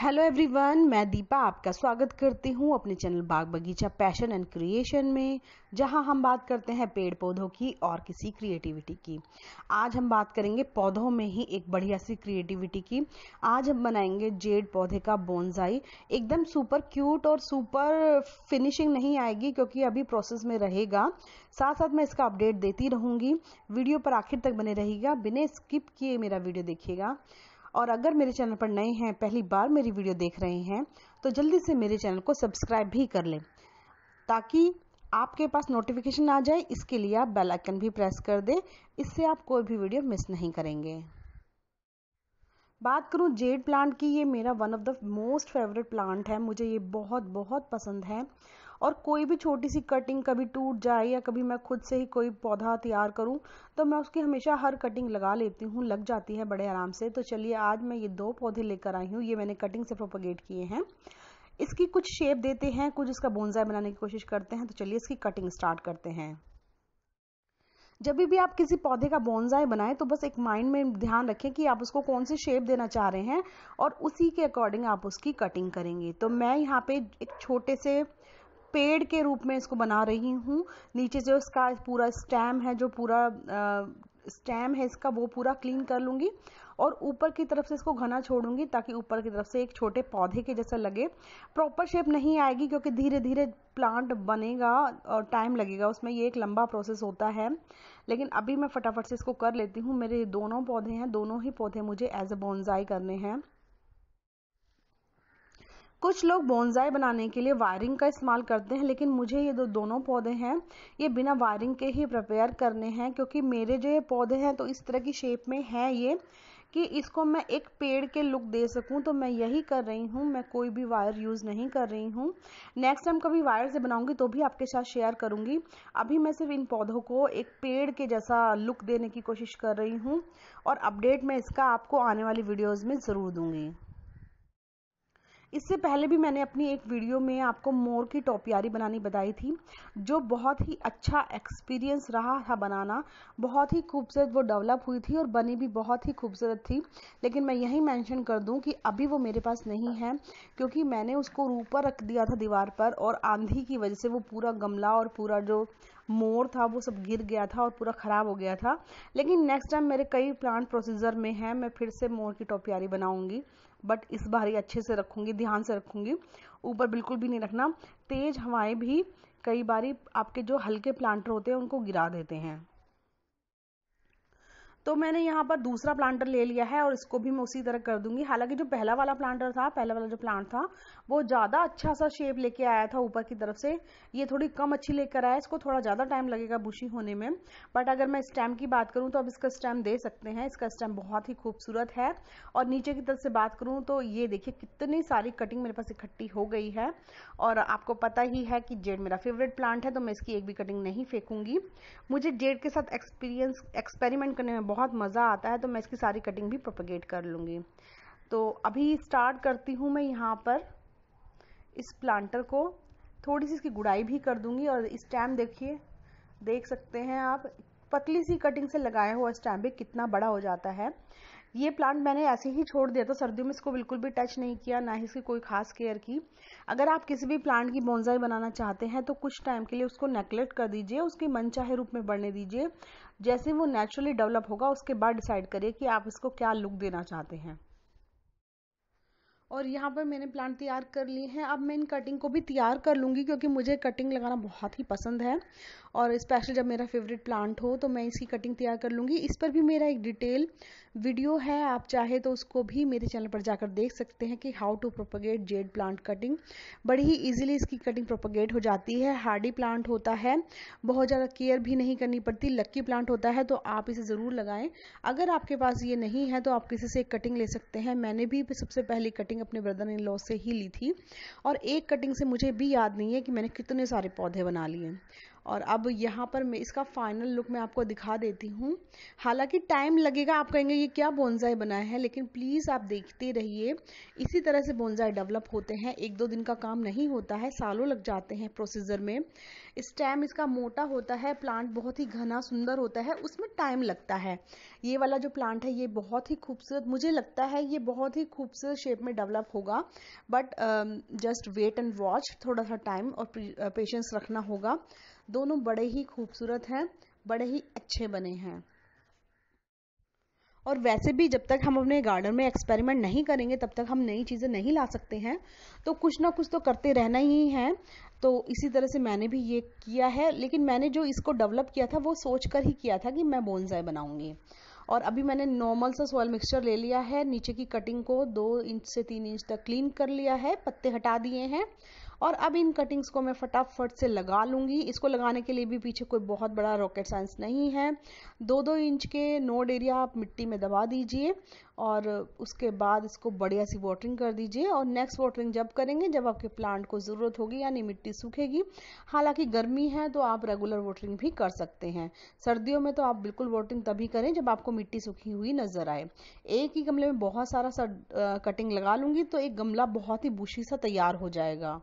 hello everyone मैं दीपा आपका स्वागत करती हूँ अपने चैनल बाग बगीचा पैशन एंड क्रिएशन में जहाँ हम बात करते हैं पेड़ पौधों की और किसी क्रिएटिविटी की आज हम बात करेंगे पौधों में ही एक बढ़िया सी क्रिएटिविटी की आज हम बनाएंगे जेड पौधे का बोनजाई एकदम सुपर क्यूट और सुपर फिनिशिंग नहीं आएगी क्योंकि अभी प्रोसेस में रहेगा साथ साथ मैं इसका अपडेट देती रहूँगी वीडियो पर आखिर तक बने रहेगा बिना स्किप किए मेरा वीडियो देखिएगा और अगर मेरे चैनल पर नए हैं पहली बार मेरी वीडियो देख रहे हैं तो जल्दी से मेरे चैनल को सब्सक्राइब भी कर लें ताकि आपके पास नोटिफिकेशन आ जाए इसके लिए आप बेल आइकन भी प्रेस कर दें इससे आप कोई भी वीडियो मिस नहीं करेंगे बात करूँ जेड प्लांट की ये मेरा one of the most favourite plant है मुझे ये बहुत बहुत पसंद है और कोई भी छोटी सी कटिंग कभी टूट जाए या कभी मैं खुद से ही कोई पौधा तैयार करूं तो मैं उसकी हमेशा हर कटिंग लगा लेती हूँ लग जाती है बड़े आराम से तो चलिए आज मैं ये दो पौधे लेकर आई हूँ ये मैंने कटिंग से प्रोपोगेट किए हैं इसकी कुछ शेप देते हैं कुछ इसका बोनजाई बनाने की कोशिश करते हैं तो चलिए इसकी कटिंग स्टार्ट करते हैं जब भी आप किसी पौधे का बोनजाई बनाएं तो बस एक माइंड में ध्यान रखें कि आप उसको कौन से शेप देना चाह रहे हैं और उसी के अकॉर्डिंग आप उसकी कटिंग करेंगे तो मैं यहाँ पे एक छोटे से पेड़ के रूप में इसको बना रही हूँ नीचे जो इसका पूरा स्टैम है जो पूरा स्टैम है इसका वो पूरा क्लीन कर लूँगी और ऊपर की तरफ से इसको घना छोड़ूंगी ताकि ऊपर की तरफ से एक छोटे पौधे के जैसा लगे प्रॉपर शेप नहीं आएगी क्योंकि धीरे धीरे प्लांट बनेगा और टाइम लगेगा उसमें ये एक लंबा प्रोसेस होता है लेकिन अभी मैं फटाफट से इसको कर लेती हूँ मेरे दोनों पौधे हैं दोनों ही पौधे मुझे एज ए बोनजाई करने हैं कुछ लोग बोनजाई बनाने के लिए वायरिंग का इस्तेमाल करते हैं लेकिन मुझे ये दो दोनों पौधे हैं ये बिना वायरिंग के ही प्रिपेयर करने हैं क्योंकि मेरे जो ये पौधे हैं तो इस तरह की शेप में है ये कि इसको मैं एक पेड़ के लुक दे सकूं तो मैं यही कर रही हूं मैं कोई भी वायर यूज़ नहीं कर रही हूं नेक्स्ट टाइम कभी वायर से बनाऊंगी तो भी आपके साथ शेयर करूंगी अभी मैं सिर्फ इन पौधों को एक पेड़ के जैसा लुक देने की कोशिश कर रही हूं और अपडेट मैं इसका आपको आने वाली वीडियोज़ में ज़रूर दूंगी इससे पहले भी मैंने अपनी एक वीडियो में आपको मोर की टोपियारी बनानी बताई थी जो बहुत ही अच्छा एक्सपीरियंस रहा था बनाना बहुत ही खूबसूरत वो डेवलप हुई थी और बनी भी बहुत ही खूबसूरत थी लेकिन मैं यही मेंशन कर दूं कि अभी वो मेरे पास नहीं है क्योंकि मैंने उसको ऊपर रख दिया था दीवार पर और आंधी की वजह से वो पूरा गमला और पूरा जो मोर था वो सब गिर गया था और पूरा ख़राब हो गया था लेकिन नेक्स्ट टाइम मेरे कई प्लांट प्रोसीजर में है मैं फिर से मोर की टोपियारी बनाऊंगी बट इस बार ही अच्छे से रखूँगी ध्यान से रखूँगी ऊपर बिल्कुल भी नहीं रखना तेज़ हवाएं भी कई बारी आपके जो हल्के प्लांटर होते हैं उनको गिरा देते हैं तो मैंने यहाँ पर दूसरा प्लांटर ले लिया है और इसको भी मैं उसी तरह कर दूंगी हालांकि जो पहला वाला प्लांटर था पहला वाला जो प्लांट था वो ज़्यादा अच्छा सा शेप लेके आया था ऊपर की तरफ से ये थोड़ी कम अच्छी लेकर आया इसको थोड़ा ज़्यादा टाइम लगेगा बुशी होने में बट अगर मैं स्टेम की बात करूँ तो अब इसका स्टेम दे सकते हैं इसका स्टेम बहुत ही खूबसूरत है और नीचे की तरफ से बात करूँ तो ये देखिए कितनी सारी कटिंग मेरे पास इकट्ठी हो गई है और आपको पता ही है कि जेड मेरा फेवरेट प्लांट है तो मैं इसकी एक भी कटिंग नहीं फेंकूंगी मुझे जेड के साथ एक्सपीरियंस एक्सपेरिमेंट करने में बहुत मज़ा आता है तो मैं इसकी सारी कटिंग भी प्रोपगेट कर लूँगी तो अभी स्टार्ट करती हूँ मैं यहाँ पर इस प्लांटर को थोड़ी सी इसकी गुड़ाई भी कर दूंगी और स्टैम देखिए देख सकते हैं आप पतली सी कटिंग से लगाया हुआ स्टैम भी कितना बड़ा हो जाता है ये प्लांट मैंने ऐसे ही छोड़ दिया था सर्दियों में इसको बिल्कुल भी टच नहीं किया ना ही इसकी कोई खास केयर की अगर आप किसी भी प्लांट की बोनजाई बनाना चाहते हैं तो कुछ टाइम के लिए उसको नेग्लेक्ट कर दीजिए उसके मनचाहे रूप में बढ़ने दीजिए जैसे वो नेचुरली डेवलप होगा उसके बाद डिसाइड करिए कि आप इसको क्या लुक देना चाहते हैं और यहाँ पर मैंने प्लांट तैयार कर लिए हैं अब मैं इन कटिंग को भी तैयार कर लूँगी क्योंकि मुझे कटिंग लगाना बहुत ही पसंद है और स्पेशल जब मेरा फेवरेट प्लांट हो तो मैं इसकी कटिंग तैयार कर लूँगी इस पर भी मेरा एक डिटेल वीडियो है आप चाहे तो उसको भी मेरे चैनल पर जाकर देख सकते हैं कि how to propagate jade plant cutting बड़ी ही ईजिली इसकी कटिंग प्रोपोगेट हो जाती है हार्डी प्लांट होता है बहुत ज़्यादा केयर भी नहीं करनी पड़ती लक्की प्लांट होता है तो आप इसे ज़रूर लगाएँ अगर आपके पास ये नहीं है तो आप किसी से कटिंग ले सकते हैं मैंने भी सबसे पहली कटिंग अपने ब्रदर इन लॉ से ही ली थी और एक कटिंग से मुझे भी याद नहीं है कि मैंने कितने सारे पौधे बना लिए और अब यहाँ पर मैं इसका फाइनल लुक मैं आपको दिखा देती हूँ हालांकि टाइम लगेगा आप कहेंगे ये क्या बोनजाई बनाया है लेकिन प्लीज़ आप देखते रहिए इसी तरह से बोनजाई डेवलप होते हैं एक दो दिन का काम नहीं होता है सालों लग जाते हैं प्रोसीजर में टाइम इसका मोटा होता है प्लांट बहुत ही घना सुंदर होता है उसमें टाइम लगता है ये वाला जो प्लांट है ये बहुत ही खूबसूरत मुझे लगता है ये बहुत ही खूबसूरत शेप में डेवलप होगा but just wait and watch थोड़ा सा टाइम और पेशेंस रखना होगा दोनों बड़े ही खूबसूरत हैं बड़े ही अच्छे बने हैं और वैसे भी जब तक हम अपने गार्डन में एक्सपेरिमेंट नहीं करेंगे तब तक हम नई चीज़ें नहीं ला सकते हैं तो कुछ ना कुछ तो करते रहना ही है तो इसी तरह से मैंने भी ये किया है लेकिन मैंने जो इसको डेवलप किया था वो सोच कर ही किया था कि मैं बोनसाई बनाऊंगी और अभी मैंने नॉर्मल सा सॉयल मिक्सचर ले लिया है नीचे की कटिंग को दो इंच से तीन इंच तक क्लीन कर लिया है पत्ते हटा दिए हैं और अब इन कटिंग्स को मैं फटाफट से लगा लूँगी इसको लगाने के लिए भी पीछे कोई बहुत बड़ा रॉकेट साइंस नहीं है दो दो इंच के नोड एरिया आप मिट्टी में दबा दीजिए और उसके बाद इसको बढ़िया सी वाटरिंग कर दीजिए और नेक्स्ट वाटरिंग जब करेंगे जब आपके प्लांट को ज़रूरत होगी यानी मिट्टी सूखेगी हालांकि गर्मी है तो आप रेगुलर वाटरिंग भी कर सकते हैं सर्दियों में तो आप बिल्कुल वाटरिंग तभी करें जब आपको मिट्टी सूखी हुई नज़र आए एक ही गमले में बहुत सारा सा कटिंग लगा लूँगी तो एक गमला बहुत ही बुशी सा तैयार हो जाएगा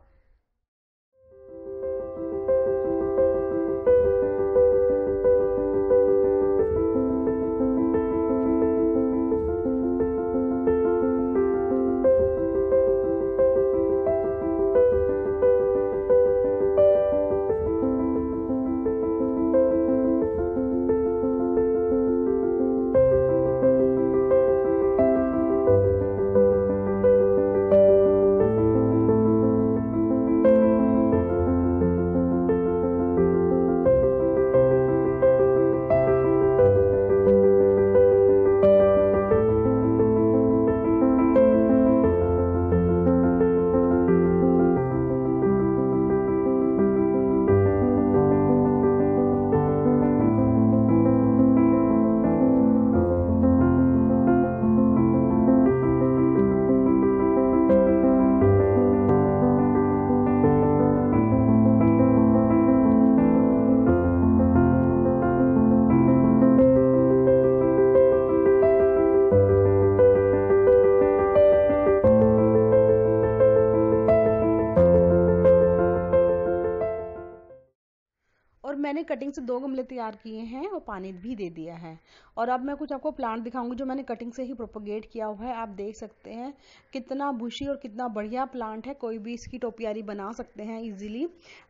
कटिंग से दो गमले तैयार किए हैं और पानी भी दे दिया है और अब मैं कुछ आपको प्लांट दिखाऊंगी जो मैंने कटिंग से ही प्रोपोगेट किया हुआ है आप देख सकते हैं कितना बुशी और कितना बढ़िया प्लांट है कोई भी इसकी टोपियारी बना सकते हैं ईजिली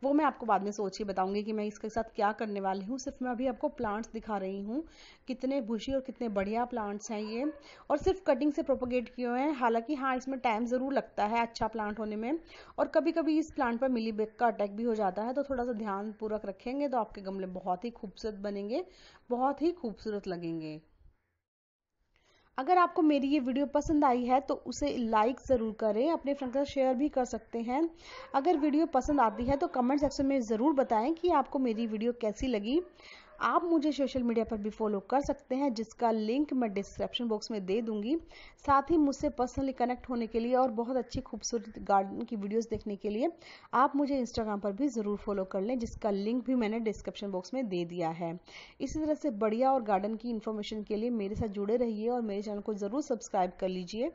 वो मैं आपको बाद में सोच ही बताऊंगी कि मैं इसके साथ क्या करने वाली हूँ सिर्फ मैं अभी आपको प्लांट्स दिखा रही हूँ कितने बुशी और कितने बढ़िया प्लांट्स हैं ये और सिर्फ कटिंग से प्रोपोगेट किए हुए हैं हालांकि हाँ इसमें टाइम ज़रूर लगता है अच्छा प्लांट होने में और कभी कभी इस प्लांट पर मिली का अटैक भी हो जाता है तो थोड़ा सा ध्यान पूर्वक रखेंगे तो आपके गमले बहुत ही खूबसूरत बनेंगे बहुत ही खूबसूरत लगेंगे अगर आपको मेरी ये वीडियो पसंद आई है तो उसे लाइक ज़रूर करें अपने फ्रेंड के साथ शेयर भी कर सकते हैं अगर वीडियो पसंद आती है तो कमेंट सेक्शन में ज़रूर बताएं कि आपको मेरी वीडियो कैसी लगी आप मुझे सोशल मीडिया पर भी फॉलो कर सकते हैं जिसका लिंक मैं डिस्क्रिप्शन बॉक्स में दे दूंगी साथ ही मुझसे पर्सनली कनेक्ट होने के लिए और बहुत अच्छी खूबसूरत गार्डन की वीडियोस देखने के लिए आप मुझे इंस्टाग्राम पर भी ज़रूर फॉलो कर लें जिसका लिंक भी मैंने डिस्क्रिप्शन बॉक्स में दे दिया है इसी तरह से बढ़िया और गार्डन की इन्फॉर्मेशन के लिए मेरे साथ जुड़े रहिए और मेरे चैनल को ज़रूर सब्सक्राइब कर लीजिए